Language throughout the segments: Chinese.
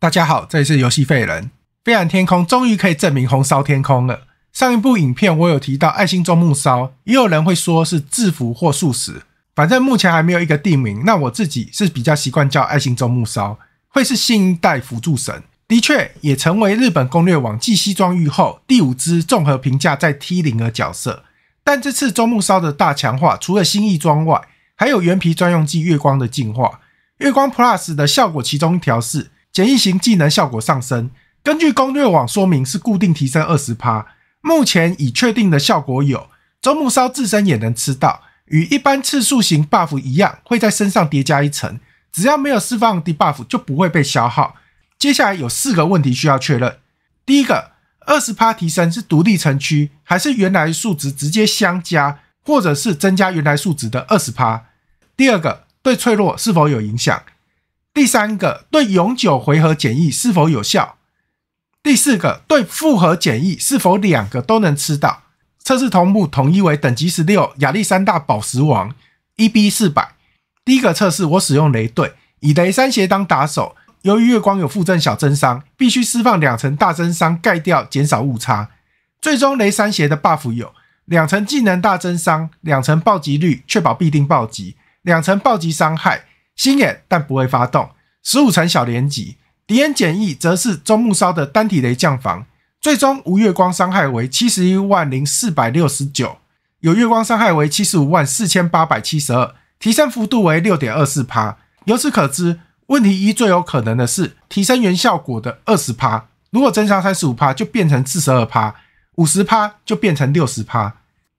大家好，这里是游戏废人。飞向天空终于可以证明红烧天空了。上一部影片我有提到爱心周木烧，也有人会说是制服或素食，反正目前还没有一个定名。那我自己是比较习惯叫爱心周木烧，会是新一代辅助神。的确也成为日本攻略网继西装御后第五支综合评价在 T 零的角色。但这次周木烧的大强化，除了新义装外，还有原皮专用技月光的进化。月光 Plus 的效果其中一条是。简易型技能效果上升，根据攻略网说明是固定提升二十趴。目前已确定的效果有：周穆烧自身也能吃到，与一般次数型 buff 一样，会在身上叠加一层，只要没有释放 debuff 就不会被消耗。接下来有四个问题需要确认：第一个，二十趴提升是独立城区，还是原来数值直接相加，或者是增加原来数值的二十趴？第二个，对脆弱是否有影响？第三个对永久回合简易是否有效？第四个对复合简易是否两个都能吃到？测试同步统一为等级十六，亚历山大宝石王，E B 四百。第一个测试我使用雷队，以雷三邪当打手。由于月光有附赠小增伤，必须释放两层大增伤盖掉，减少误差。最终雷三邪的 buff 有两层技能大增伤，两层暴击率确保必定暴击，两层暴击伤害。心眼，但不会发动十五层小连击，敌人简易则是周木烧的单体雷降防，最终无月光伤害为七十一万零四百六十九，有月光伤害为七十五万四千八百七十二，提升幅度为六点二四趴。由此可知，问题一最有可能的是提升原效果的二十趴，如果增加三十五趴就变成四十二趴，五十趴就变成六十趴。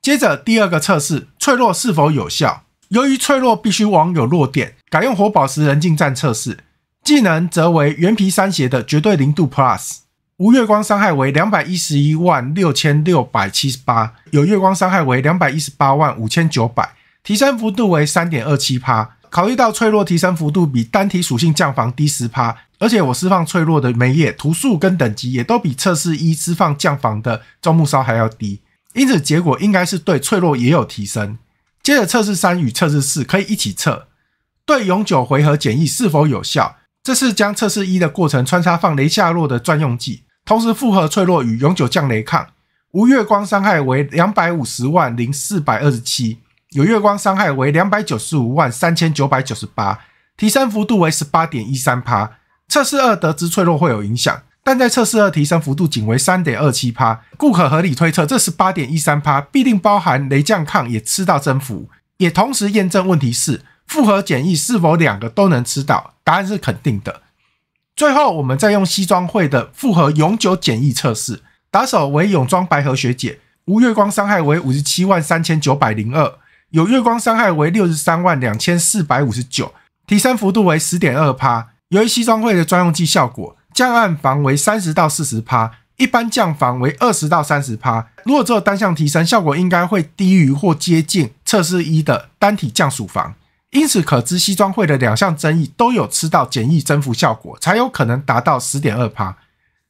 接着第二个测试脆弱是否有效，由于脆弱必须往有弱点。改用火宝石人近战测试，技能则为原皮三邪的绝对零度 Plus，无月光伤害为两百一十一万六千六百七十八，有月光伤害为两百一十八万五千九百，提升幅度为三点二七趴。考虑到脆弱提升幅度比单体属性降防低十趴，而且我释放脆弱的梅叶图数跟等级也都比测试一释放降防的周木烧还要低，因此结果应该是对脆弱也有提升。接着测试三与测试四可以一起测。对永久回合检疫是否有效？这是将测试一的过程穿插放雷下落的专用技，同时复合脆弱与永久降雷抗。无月光伤害为两百五十万零四百二十七，有月光伤害为两百九十五万三千九百九十八，提升幅度为十八点一三趴。测试二得知脆弱会有影响，但在测试二提升幅度仅为三点二七趴，故可合理推测这十八点一三趴必定包含雷降抗也吃到增幅，也同时验证问题是。复合检疫是否两个都能吃到？答案是肯定的。最后，我们再用西装会的复合永久检疫测试，打手为泳装白河学姐，无月光伤害为五十七万三千九百零二，有月光伤害为六十三万两千四百五十九，提升幅度为十点二趴。由于西装会的专用技效果，降暗防为三十到四十趴，一般降防为二十到三十趴。如果做单向提升，效果应该会低于或接近测试一的单体降鼠房。因此可知，西装会的两项争议都有吃到简易增幅效果，才有可能达到十点二趴。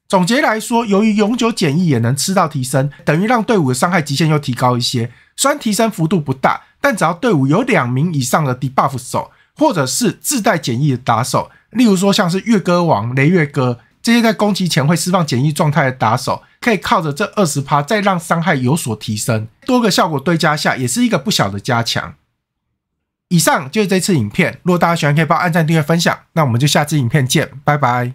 总结来说，由于永久简易也能吃到提升，等于让队伍的伤害极限又提高一些。虽然提升幅度不大，但只要队伍有两名以上的 debuff 手，或者是自带简易的打手，例如说像是月歌王、雷月歌这些在攻击前会释放简易状态的打手，可以靠着这二十趴再让伤害有所提升。多个效果堆加下，也是一个不小的加强。以上就是这次影片，如果大家喜欢，可以帮按赞、订阅、分享，那我们就下次影片见，拜拜。